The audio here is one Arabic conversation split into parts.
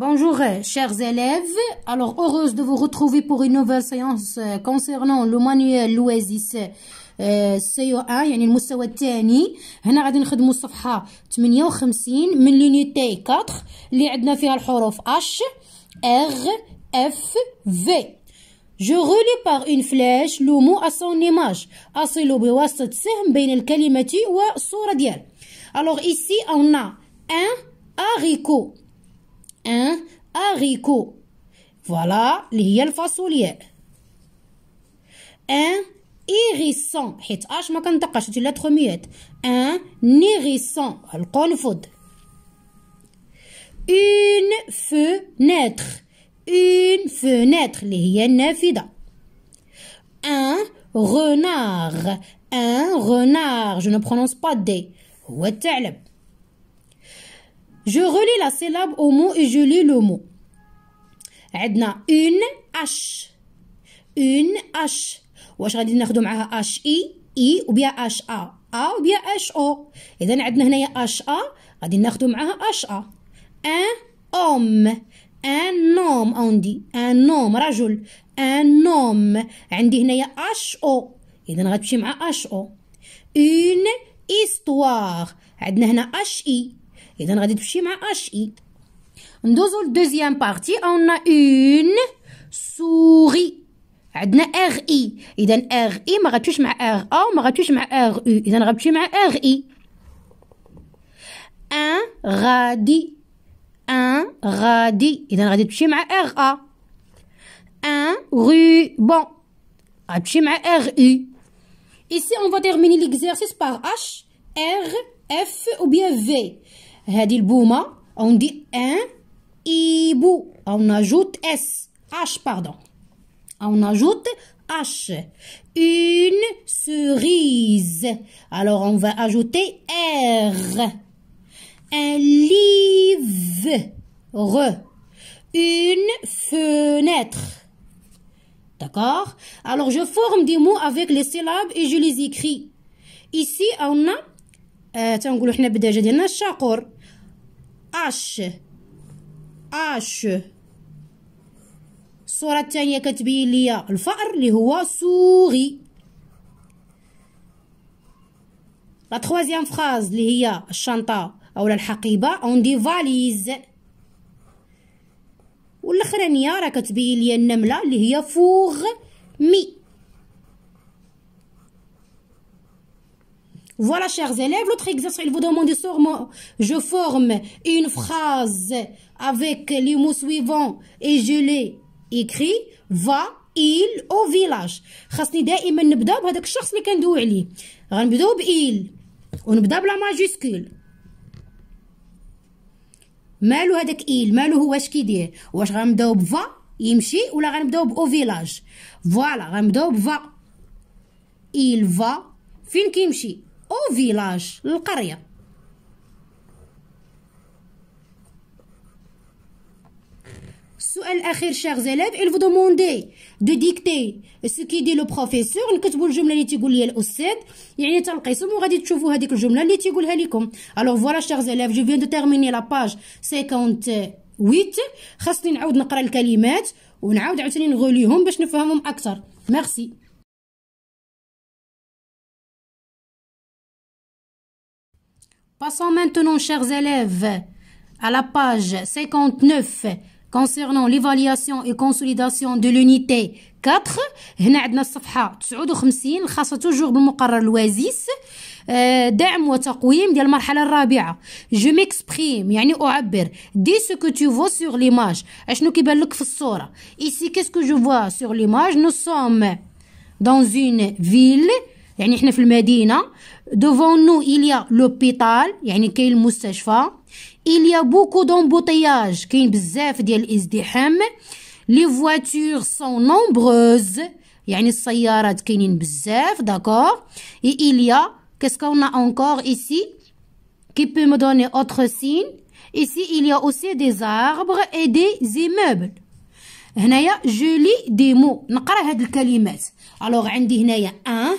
Bonjour euh, chers élèves, alors heureuse de vous retrouver pour une nouvelle séance euh, concernant le manuel l'Oasis CO1, ان يعني المستوى الثاني هنا غادي نخدموا الصفحه 58 من لونيتي 4 اللي عندنا فيها الحروف H, R, F, V. Je relis par une flèche le mot à son image. أصل بواسطة سهم بين الكلمة والصورة ديال. Alors ici on a un haricot un haricot. Voilà, il y a le Un hérisson. Hit H, ma cantaka, c'est une lettre miette. Un hérisson. le konfoud. Une fenêtre. Une fenêtre. Il y a une Un renard. Un renard. Je ne prononce pas des Ou est-ce que Je relis la syllabe au mot et je lis le mot. عندنا une h une h واش غادي ناخذ معاها h i i ou bien h a a ou bien h o اذا عندنا هنايا h a غادي ناخذ معاها h a un homme un homme on dit un homme رجل un homme عندي هنايا h o اذا غتمشي مع h o une histoire عندنا هنا h i اذا غادي تمشي مع اش اي ندوزو للدوزيام بارتي اون اون سوري عندنا ار اي اذا ار اي ما غاتمشيش مع ار او ما غاتمشيش مع ار او اذا غتمشي مع ار اي ان غادي ان غادي اذا غادي تمشي مع ار ا ان بون غتمشي مع ار اي Ici, on va terminer l'exercice par H, R, F ou bien V on dit un hibou on ajoute s h pardon on ajoute H. Une cerise. Alors on va ajouter R. Un livre. Une fenêtre. D'accord Alors je forme des mots avec les syllabes et je les écris. Ici on a... Euh, اش اش الصورة الثانية كتبين لي الفأر اللي هو سوغي لا تخوازيام فراز اللي هي الشنطة أو الحقيبة اون دي فاليز والاخرانية راه كتبين لي النملة اللي هي فوغ مي Voilà, chers élèves, l'autre exercice, il vous demande sûrement, je forme une phrase avec les mots suivants et je l'ai écrit, va, il, au village. خاصني دائما نبدا بهذاك الشخص اللي كندوي عليه. غنبداو بإيل ونبدا بلا ماجيسكول. مالو هذاك إيل مالو هو واش كيدير واش غنبداو بفا يمشي ولا غنبداو بأو فيلاج فوالا غنبداو بفا إيل فا فين كيمشي او فيلاج القريه السؤال الاخير شيغ زيليف ال فو دوموندي دو ديكتي سو كي دي لو بروفيسور نكتبوا الجمله اللي تيقول لي الاستاذ يعني تنقسم وغادي تشوفوا هذيك الجمله اللي تيقولها لكم الوغ فوالا شيخ élèves جو فيان دو تيرميني لا باج 58 خاصني نعاود نقرا الكلمات ونعاود عاوتاني نغوليهم باش نفهمهم اكثر ميرسي Passons maintenant, chers élèves, à la page 59 concernant l'évaluation et consolidation de l'unité 4 هنا عندنا الصفحة 59 خاصة توجور بالمقرر الوازيس دعم وتقويم ديال المرحلة الرابعة Je m'exprime, يعني أعبر دي سو كو تو فو سور ليماج اشنو كيبان لك في الصورة ici qu'est-ce que je vois sur l'image nous sommes dans une ville يعني احنا في المدينه دوفون نو اليا لوبيتال يعني كاين المستشفى اليا بوكو دومبوتياج كاين بزاف ديال الازدحام لي فواتور سون نومبروز يعني السيارات كاينين بزاف داكور اي اليا كاسكو اون اونكور ايسي كي بو مو دوني اوتر سين Ici, il y a aussi des arbres et des immeubles. هنايا جولي ديمو نقرا هاد الكلمات. Alors عندي هنايا ان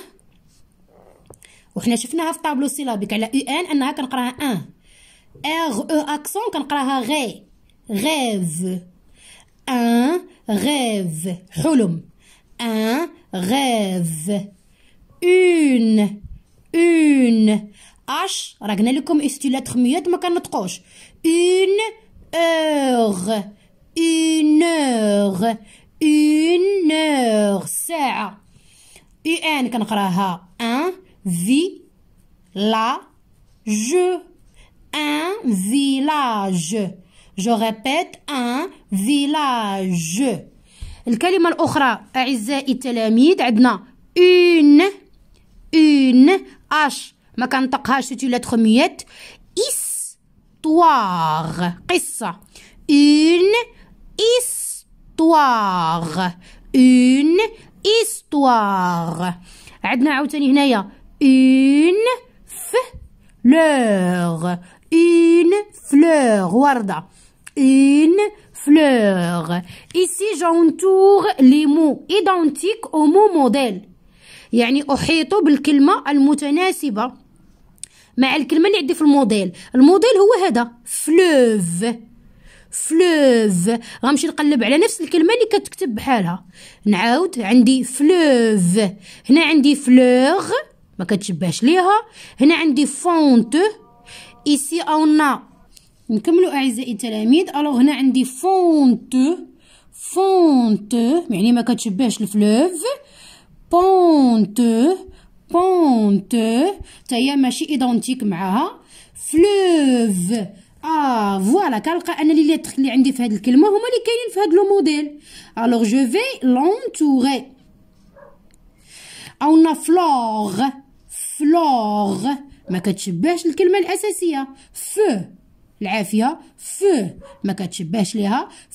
وحنا شفناها في طابلو سيلابيك على او ان انها كنقراها ان ار او اكسون كنقراها غي غيف ان غيف حلم ان غيف اون اون اش راه قلنا لكم استيلات خميات ما كنطقوش اون اوغ اون اوغ اون اوغ ساعه اي ان كنقراها vi, la, je. Un village. Je répète, un village. الكلمة الأخرى أعزائي التلاميذ عندنا أون أون أش ما كنطقهاش سيت لاتخ ميات إيستواغ قصة أون إيستواغ أون إيستواغ عندنا عاوتاني هنايا une fleur une fleur وردة une fleur ici j'entoure les mots identiques au mot modèle يعني أحيط بالكلمة المتناسبة مع الكلمة اللي عندي في الموديل الموديل هو هذا فلوف فلوف غنمشي نقلب على نفس الكلمه اللي كتكتب بحالها نعاود عندي فلوف هنا عندي فلوغ ما كتشبهش ليها هنا عندي فونت ايسي اونا نكملوا اعزائي التلاميذ الو هنا عندي فونت فونت يعني ما كتشبهش الفلوف بونت بونت حتى هي ماشي ايدونتيك معاها فلوف اه فوالا كنلقى ان لي ليتر اللي عندي في هاد الكلمه هما اللي كاينين في هاد لو موديل الوغ جو في لونتوري او فلوغ flor, ma que tu bêche feu, la feu, ma que tu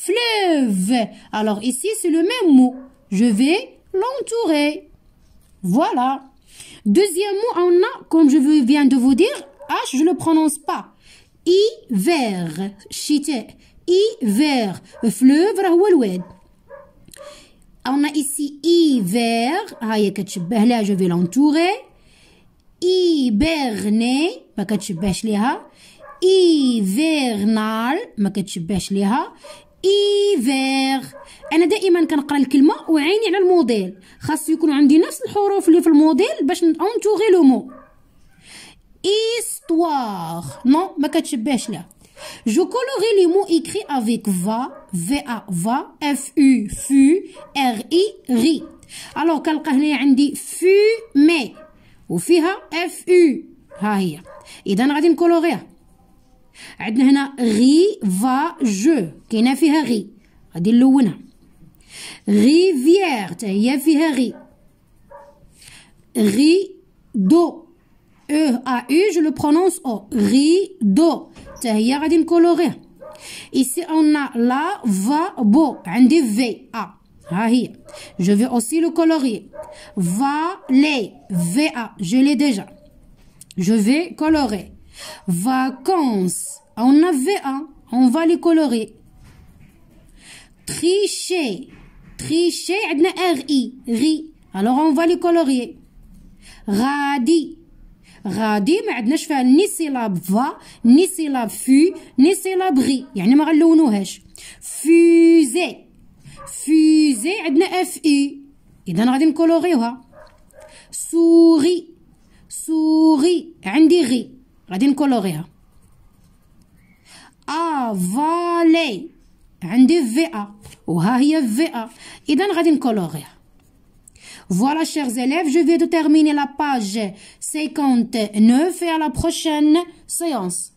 fleuve alors ici c'est le même mot, je vais l'entourer. voilà deuxième mot en a comme je viens de vous dire, h, je ne prononce pas i, vers, chité, i, vers, le flûvre au houlet. en ici, h, vers, ayez que je vais l'entourer. إيبرني ما كتشبهش ليها ايفيرنال ما كتشبهش ليها ايفير انا دائما كنقرا الكلمه وعيني على الموديل خاص يكون عندي نفس الحروف اللي في الموديل باش نأونتوغي لو مو إيستواغ نو ما كتشبهش ليها جو كولوغي لي مو إيكخي افيك فا في ا فا اف او فو ار اي ري الوغ كنلقى هنايا عندي فو مي وفيها اف او ها هي اذا غادي نكولوغيها عندنا هنا غي فا جو كاينه فيها غي غادي نلونها ريفيير حتى هي فيها غي غي دو او ا او جو لو برونونس او غي دو حتى هي غادي نكولوغيها ici on a la va bo عندي في ا Je vais aussi le colorier. Valet. V-A. Je l'ai déjà. Je vais colorer. Vacances. On a V-A. On va le colorer. Tricher. Tricher. On a R-I. Ri. Alors on va le colorier. Radi. Radi, mais ni Va, ni syllabe فا ni سيلاب syllabes. ني سيلاب ri. يعني ما غنلونوهاش Fusée. Fusée, فيزي عندنا اف اي اذا غادي نكولوريوها سوري سوري عندي غي غادي نكولوريها افالي عندي في ا وها هي في ا اذا غادي نكولوريها Voilà, chers élèves, je viens de terminer la page 59 et à la prochaine séance.